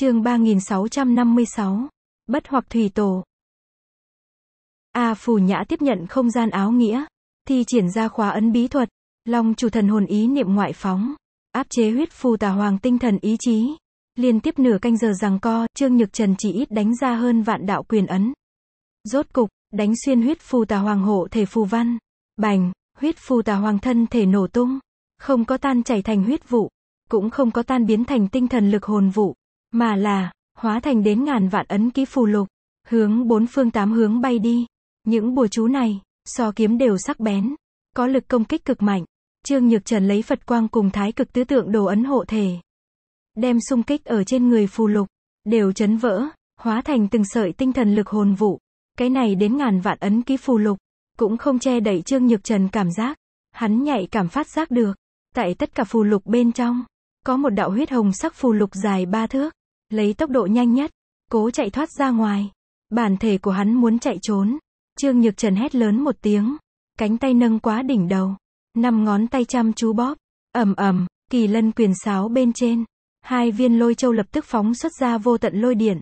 Chương 3656. Bất hoặc thủy tổ. A Phù Nhã tiếp nhận không gian áo nghĩa, thi triển ra khóa ấn bí thuật, lòng chủ thần hồn ý niệm ngoại phóng, áp chế huyết phù tà hoàng tinh thần ý chí. Liên tiếp nửa canh giờ rằng co, Trương Nhược Trần chỉ ít đánh ra hơn vạn đạo quyền ấn. Rốt cục, đánh xuyên huyết phù tà hoàng hộ thể phù văn. Bành, huyết phù tà hoàng thân thể nổ tung. Không có tan chảy thành huyết vụ. Cũng không có tan biến thành tinh thần lực hồn vụ mà là hóa thành đến ngàn vạn ấn ký phù lục, hướng bốn phương tám hướng bay đi. Những bùa chú này, so kiếm đều sắc bén, có lực công kích cực mạnh. Trương Nhược Trần lấy Phật quang cùng thái cực tứ tượng đồ ấn hộ thể, đem xung kích ở trên người phù lục, đều chấn vỡ, hóa thành từng sợi tinh thần lực hồn vụ. Cái này đến ngàn vạn ấn ký phù lục, cũng không che đẩy Trương Nhược Trần cảm giác, hắn nhạy cảm phát giác được, tại tất cả phù lục bên trong, có một đạo huyết hồng sắc phù lục dài ba thước, lấy tốc độ nhanh nhất, cố chạy thoát ra ngoài. Bản thể của hắn muốn chạy trốn. Trương Nhược Trần hét lớn một tiếng, cánh tay nâng quá đỉnh đầu, năm ngón tay chăm chú bóp, ầm ầm, kỳ lân quyền sáo bên trên, hai viên lôi châu lập tức phóng xuất ra vô tận lôi điện,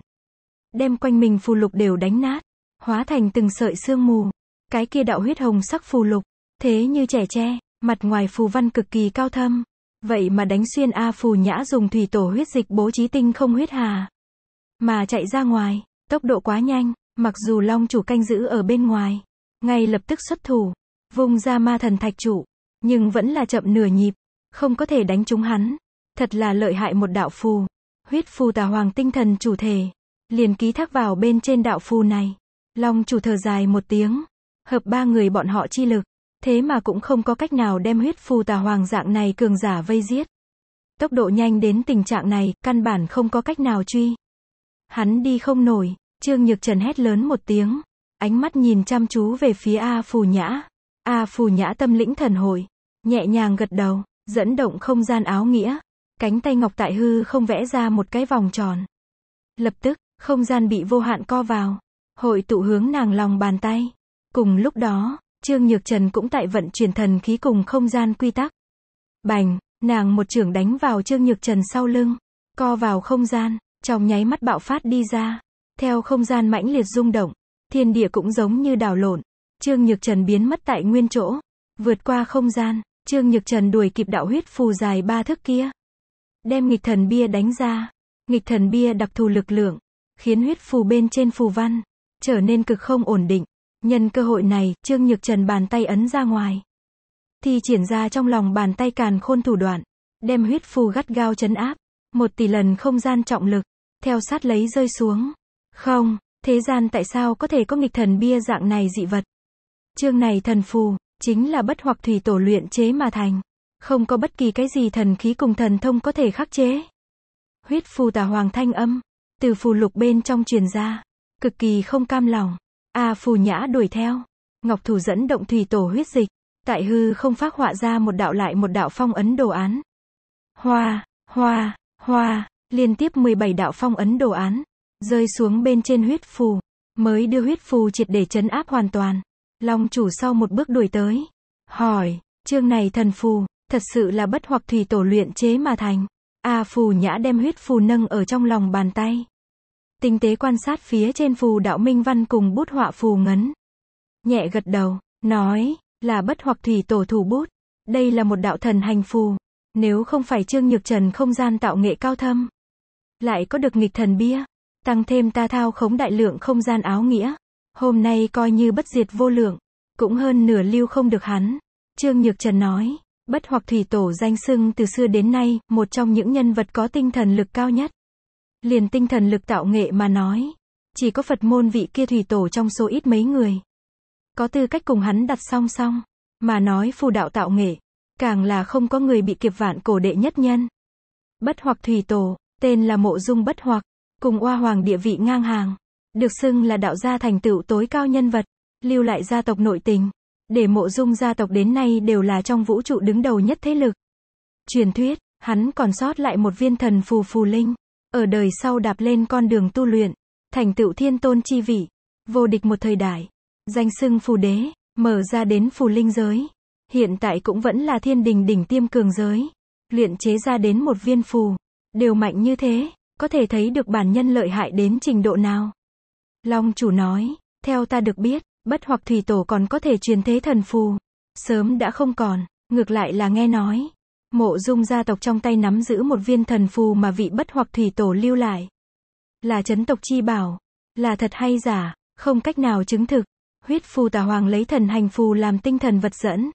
đem quanh mình phù lục đều đánh nát, hóa thành từng sợi sương mù. Cái kia đạo huyết hồng sắc phù lục, thế như trẻ tre, mặt ngoài phù văn cực kỳ cao thâm, Vậy mà đánh xuyên A Phù Nhã dùng thủy tổ huyết dịch bố trí tinh không huyết hà. Mà chạy ra ngoài, tốc độ quá nhanh, mặc dù long chủ canh giữ ở bên ngoài. Ngay lập tức xuất thủ, vùng ra ma thần thạch trụ, nhưng vẫn là chậm nửa nhịp, không có thể đánh trúng hắn. Thật là lợi hại một đạo phù. Huyết phù tà hoàng tinh thần chủ thể, liền ký thác vào bên trên đạo phù này. Long chủ thở dài một tiếng, hợp ba người bọn họ chi lực, thế mà cũng không có cách nào đem huyết phù tà hoàng dạng này cường giả vây giết. Tốc độ nhanh đến tình trạng này, căn bản không có cách nào truy. Hắn đi không nổi, Trương Nhược Trần hét lớn một tiếng, ánh mắt nhìn chăm chú về phía A Phù Nhã. A Phù Nhã tâm lĩnh thần hồi, nhẹ nhàng gật đầu, dẫn động không gian áo nghĩa, cánh tay ngọc tại hư không vẽ ra một cái vòng tròn. Lập tức, không gian bị vô hạn co vào, hội tụ hướng nàng lòng bàn tay. Cùng lúc đó, Trương Nhược Trần cũng tại vận chuyển thần khí cùng không gian quy tắc. Bành, nàng một trường đánh vào Trương Nhược Trần sau lưng, co vào không gian, trong nháy mắt bạo phát đi ra. Theo không gian mãnh liệt rung động, thiên địa cũng giống như đảo lộn. Trương Nhược Trần biến mất tại nguyên chỗ, vượt qua không gian, Trương Nhược Trần đuổi kịp đạo huyết phù dài ba thước kia. Đem nghịch thần bia đánh ra, nghịch thần bia đặc thù lực lượng, khiến huyết phù bên trên phù văn, trở nên cực không ổn định. Nhân cơ hội này, Trương Nhược Trần bàn tay ấn ra ngoài. Thì triển ra trong lòng bàn tay càn khôn thủ đoạn. Đem huyết phù gắt gao chấn áp. Một tỷ lần không gian trọng lực. Theo sát lấy rơi xuống. Không, thế gian tại sao có thể có nghịch thần bia dạng này dị vật? trương này thần phù, chính là bất hoặc thủy tổ luyện chế mà thành. Không có bất kỳ cái gì thần khí cùng thần thông có thể khắc chế. Huyết phù tà hoàng thanh âm, từ phù lục bên trong truyền ra, cực kỳ không cam lòng. A à, phù nhã đuổi theo. Ngọc thủ dẫn động thủy tổ huyết dịch. Tại hư không phát họa ra một đạo lại một đạo phong ấn đồ án. Hoa, hoa, hoa, liên tiếp 17 đạo phong ấn đồ án. Rơi xuống bên trên huyết phù. Mới đưa huyết phù triệt để chấn áp hoàn toàn. Long chủ sau một bước đuổi tới. Hỏi, chương này thần phù, thật sự là bất hoặc thủy tổ luyện chế mà thành. A à, phù nhã đem huyết phù nâng ở trong lòng bàn tay. Tinh tế quan sát phía trên phù đạo minh văn cùng bút họa phù ngấn. Nhẹ gật đầu, nói, là bất hoặc thủy tổ thủ bút. Đây là một đạo thần hành phù. Nếu không phải Trương Nhược Trần không gian tạo nghệ cao thâm. Lại có được nghịch thần bia. Tăng thêm ta thao khống đại lượng không gian áo nghĩa. Hôm nay coi như bất diệt vô lượng. Cũng hơn nửa lưu không được hắn. Trương Nhược Trần nói, bất hoặc thủy tổ danh sưng từ xưa đến nay, một trong những nhân vật có tinh thần lực cao nhất liền tinh thần lực tạo nghệ mà nói. Chỉ có Phật môn vị kia thủy tổ trong số ít mấy người. Có tư cách cùng hắn đặt song song, mà nói phù đạo tạo nghệ, càng là không có người bị kiệp vạn cổ đệ nhất nhân. Bất hoặc thủy tổ, tên là mộ dung bất hoặc, cùng oa hoàng địa vị ngang hàng, được xưng là đạo gia thành tựu tối cao nhân vật, lưu lại gia tộc nội tình, để mộ dung gia tộc đến nay đều là trong vũ trụ đứng đầu nhất thế lực. Truyền thuyết, hắn còn sót lại một viên thần phù phù linh. Ở đời sau đạp lên con đường tu luyện, thành tựu thiên tôn chi vị, vô địch một thời đại, danh xưng phù đế, mở ra đến phù linh giới. Hiện tại cũng vẫn là thiên đình đỉnh tiêm cường giới, luyện chế ra đến một viên phù, đều mạnh như thế, có thể thấy được bản nhân lợi hại đến trình độ nào. Long chủ nói, theo ta được biết, bất hoặc thủy tổ còn có thể truyền thế thần phù, sớm đã không còn, ngược lại là nghe nói, Mộ dung gia tộc trong tay nắm giữ một viên thần phù mà vị bất hoặc thủy tổ lưu lại. Là chấn tộc chi bảo. Là thật hay giả, không cách nào chứng thực. Huyết phù tà hoàng lấy thần hành phù làm tinh thần vật dẫn.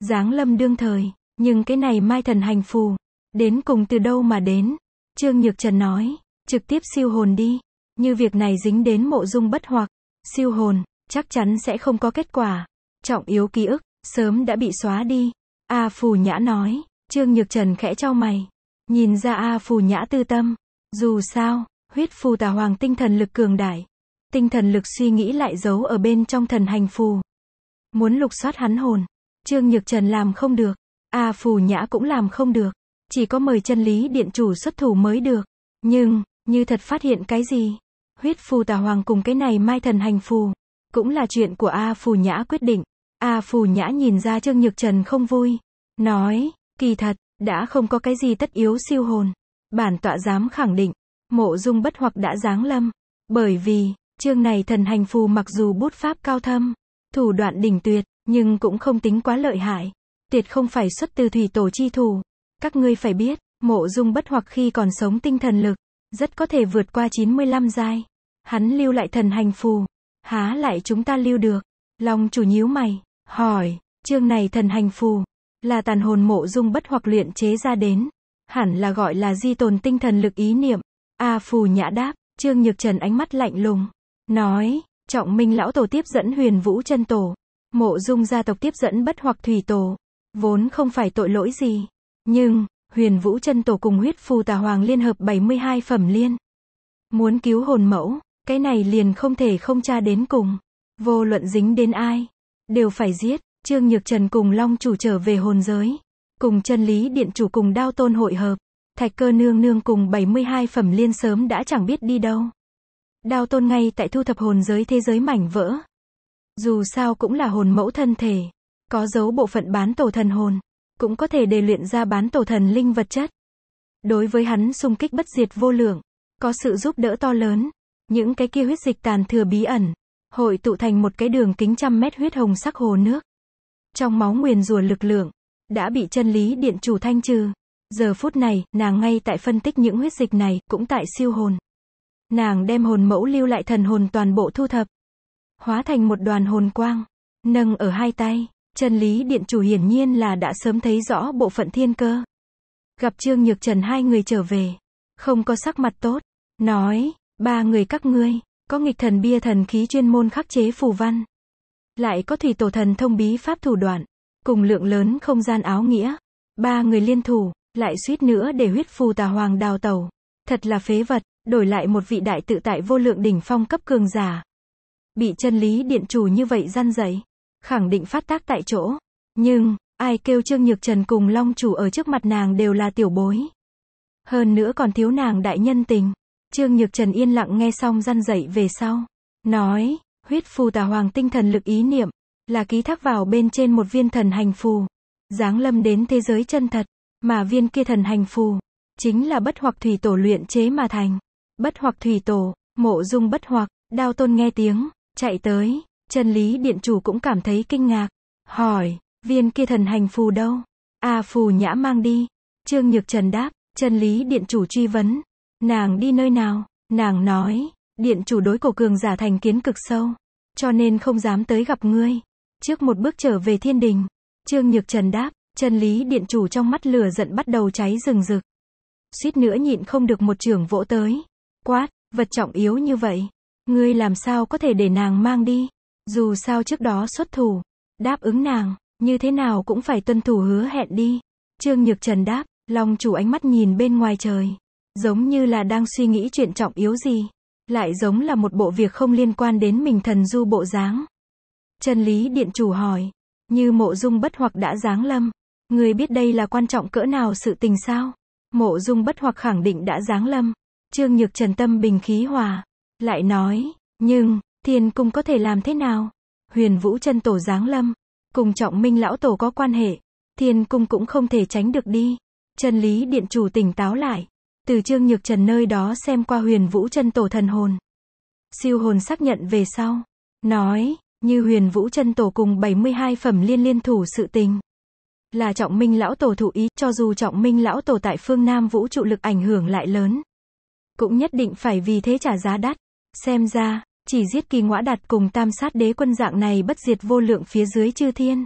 Giáng lâm đương thời, nhưng cái này mai thần hành phù. Đến cùng từ đâu mà đến? Trương Nhược Trần nói, trực tiếp siêu hồn đi. Như việc này dính đến mộ dung bất hoặc. Siêu hồn, chắc chắn sẽ không có kết quả. Trọng yếu ký ức, sớm đã bị xóa đi. A Phù Nhã nói. Trương Nhược Trần khẽ cho mày. Nhìn ra A Phù Nhã tư tâm. Dù sao, huyết phù tà hoàng tinh thần lực cường đại. Tinh thần lực suy nghĩ lại giấu ở bên trong thần hành phù. Muốn lục soát hắn hồn. Trương Nhược Trần làm không được. A Phù Nhã cũng làm không được. Chỉ có mời chân lý điện chủ xuất thủ mới được. Nhưng, như thật phát hiện cái gì? Huyết phù tà hoàng cùng cái này mai thần hành phù. Cũng là chuyện của A Phù Nhã quyết định. A Phù Nhã nhìn ra Trương Nhược Trần không vui. Nói, Kỳ thật, đã không có cái gì tất yếu siêu hồn. Bản tọa dám khẳng định, mộ dung bất hoặc đã giáng lâm. Bởi vì, chương này thần hành phù mặc dù bút pháp cao thâm, thủ đoạn đỉnh tuyệt, nhưng cũng không tính quá lợi hại. Tuyệt không phải xuất từ thủy tổ chi thủ. Các ngươi phải biết, mộ dung bất hoặc khi còn sống tinh thần lực, rất có thể vượt qua 95 giai. Hắn lưu lại thần hành phù, há lại chúng ta lưu được. Long chủ nhíu mày, hỏi, chương này thần hành phù, là tàn hồn mộ dung bất hoặc luyện chế ra đến. Hẳn là gọi là di tồn tinh thần lực ý niệm. A phù nhã đáp, Trương Nhược Trần ánh mắt lạnh lùng. Nói, trọng minh lão tổ tiếp dẫn huyền vũ chân tổ. Mộ dung gia tộc tiếp dẫn bất hoặc thủy tổ. Vốn không phải tội lỗi gì. Nhưng, huyền vũ chân tổ cùng huyết phù tà hoàng liên hợp 72 phẩm liên. Muốn cứu hồn mẫu, cái này liền không thể không tra đến cùng. Vô luận dính đến ai, đều phải giết. Trương Nhược Trần cùng Long chủ trở về hồn giới. Cùng chân lý điện chủ cùng đao tôn hội hợp. Thạch cơ nương nương cùng 72 phẩm liên sớm đã chẳng biết đi đâu. Đao tôn ngay tại thu thập hồn giới thế giới mảnh vỡ. Dù sao cũng là hồn mẫu thân thể. Có dấu bộ phận bán tổ thần hồn. Cũng có thể đề luyện ra bán tổ thần linh vật chất. Đối với hắn xung kích bất diệt vô lượng. Có sự giúp đỡ to lớn. Những cái kia huyết dịch tàn thừa bí ẩn. Hội tụ thành một cái đường kính trăm mét huyết hồng sắc hồ nước trong máu nguyền rùa lực lượng, đã bị chân lý điện chủ thanh trừ. Giờ phút này, nàng ngay tại phân tích những huyết dịch này, cũng tại siêu hồn. Nàng đem hồn mẫu lưu lại thần hồn toàn bộ thu thập, hóa thành một đoàn hồn quang, nâng ở hai tay. Chân lý điện chủ hiển nhiên là đã sớm thấy rõ bộ phận thiên cơ. Gặp Trương Nhược Trần hai người trở về, không có sắc mặt tốt, nói, ba người các ngươi, có nghịch thần bia thần khí chuyên môn khắc chế phù văn, lại có thủy tổ thần thông bí pháp thủ đoạn, cùng lượng lớn không gian áo nghĩa. Ba người liên thủ, lại suýt nữa để huyết phù tà hoàng đào tàu. Thật là phế vật, đổi lại một vị đại tự tại vô lượng đỉnh phong cấp cường giả. Bị chân lý điện chủ như vậy gian dậy, khẳng định phát tác tại chỗ. Nhưng, ai kêu Trương Nhược Trần cùng Long Chủ ở trước mặt nàng đều là tiểu bối. Hơn nữa còn thiếu nàng đại nhân tình. Trương Nhược Trần yên lặng nghe xong răn dậy về sau. Nói, Huyết phù tà hoàng tinh thần lực ý niệm, là ký thác vào bên trên một viên thần hành phù, giáng lâm đến thế giới chân thật, mà viên kia thần hành phù, chính là bất hoặc thủy tổ luyện chế mà thành. Bất hoặc thủy tổ, mộ dung bất hoặc, đao tôn nghe tiếng, chạy tới, chân lý điện chủ cũng cảm thấy kinh ngạc, hỏi, viên kia thần hành phù đâu? A phù nhã mang đi. Trương Nhược Trần đáp, chân lý điện chủ truy vấn, nàng đi nơi nào? Nàng nói, Điện chủ đối cổ cường giả thành kiến cực sâu. Cho nên không dám tới gặp ngươi. Trước một bước trở về thiên đình. Trương Nhược Trần đáp, chân lý điện chủ trong mắt lửa giận bắt đầu cháy rừng rực. Suýt nữa nhịn không được một trưởng vỗ tới. Quát, vật trọng yếu như vậy. Ngươi làm sao có thể để nàng mang đi. Dù sao trước đó xuất thủ. Đáp ứng nàng, như thế nào cũng phải tuân thủ hứa hẹn đi. Trương Nhược Trần đáp, Long chủ ánh mắt nhìn bên ngoài trời. Giống như là đang suy nghĩ chuyện trọng yếu gì. Lại giống là một bộ việc không liên quan đến mình thần du bộ dáng. Chân lý điện chủ hỏi, như mộ dung bất hoặc đã giáng lâm, người biết đây là quan trọng cỡ nào sự tình sao? Mộ dung bất hoặc khẳng định đã giáng lâm, trương nhược trần tâm bình khí hòa, lại nói, nhưng, thiên cung có thể làm thế nào? Huyền vũ chân tổ giáng lâm, cùng trọng minh lão tổ có quan hệ, thiên cung cũng không thể tránh được đi. Chân lý điện chủ tỉnh táo lại, từ Trương Nhược Trần nơi đó xem qua huyền vũ chân tổ thần hồn. Siêu hồn xác nhận về sau. Nói, như huyền vũ chân tổ cùng 72 phẩm liên liên thủ sự tình. Là trọng minh lão tổ thụ ý, cho dù trọng minh lão tổ tại phương Nam vũ trụ lực ảnh hưởng lại lớn. Cũng nhất định phải vì thế trả giá đắt. Xem ra, chỉ giết kỳ ngõa đặt cùng tam sát đế quân dạng này bất diệt vô lượng phía dưới chư thiên.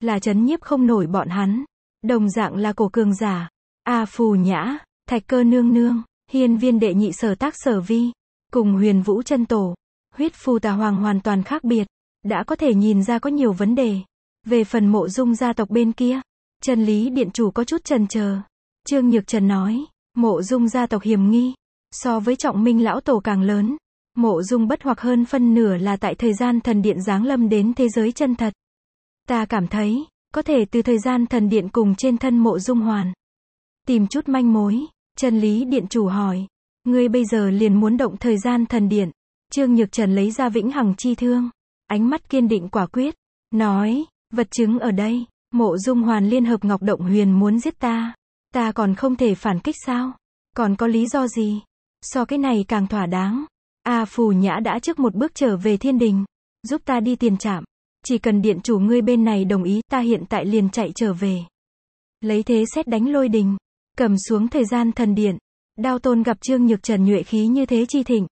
Là chấn nhiếp không nổi bọn hắn. Đồng dạng là cổ cường giả. A phù nhã. Thạch cơ nương nương, hiên viên đệ nhị sở tác sở vi, cùng huyền vũ chân tổ, huyết phù tà hoàng hoàn toàn khác biệt, đã có thể nhìn ra có nhiều vấn đề. Về phần mộ dung gia tộc bên kia, chân lý điện chủ có chút trần chờ Trương Nhược Trần nói, mộ dung gia tộc hiểm nghi, so với trọng minh lão tổ càng lớn, mộ dung bất hoặc hơn phân nửa là tại thời gian thần điện giáng lâm đến thế giới chân thật. Ta cảm thấy, có thể từ thời gian thần điện cùng trên thân mộ dung hoàn. Tìm chút manh mối, Trần lý điện chủ hỏi. Ngươi bây giờ liền muốn động thời gian thần điện. Trương Nhược Trần lấy ra vĩnh hằng chi thương. Ánh mắt kiên định quả quyết. Nói, vật chứng ở đây. Mộ dung hoàn liên hợp Ngọc Động Huyền muốn giết ta. Ta còn không thể phản kích sao? Còn có lý do gì? So cái này càng thỏa đáng. A Phù Nhã đã trước một bước trở về thiên đình. Giúp ta đi tiền trạm. Chỉ cần điện chủ ngươi bên này đồng ý, ta hiện tại liền chạy trở về. Lấy thế xét đánh lôi đình. Cầm xuống thời gian thần điện. Đao tôn gặp Trương Nhược Trần nhuệ khí như thế chi thịnh.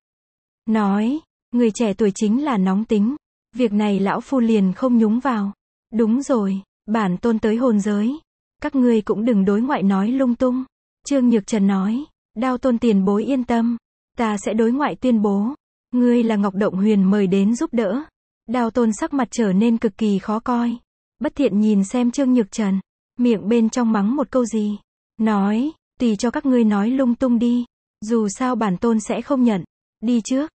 Nói, người trẻ tuổi chính là nóng tính. Việc này lão phu liền không nhúng vào. Đúng rồi, bản tôn tới hồn giới. Các ngươi cũng đừng đối ngoại nói lung tung. Trương Nhược Trần nói, đao tôn tiền bối yên tâm. Ta sẽ đối ngoại tuyên bố. Ngươi là Ngọc Động Huyền mời đến giúp đỡ. Đao tôn sắc mặt trở nên cực kỳ khó coi. Bất thiện nhìn xem Trương Nhược Trần. Miệng bên trong mắng một câu gì. Nói, tùy cho các ngươi nói lung tung đi. Dù sao bản tôn sẽ không nhận. Đi trước.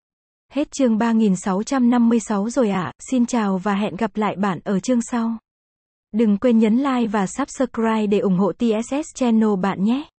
Hết chương 3656 rồi ạ, à. xin chào và hẹn gặp lại bạn ở chương sau. Đừng quên nhấn like và subscribe để ủng hộ TSS channel bạn nhé.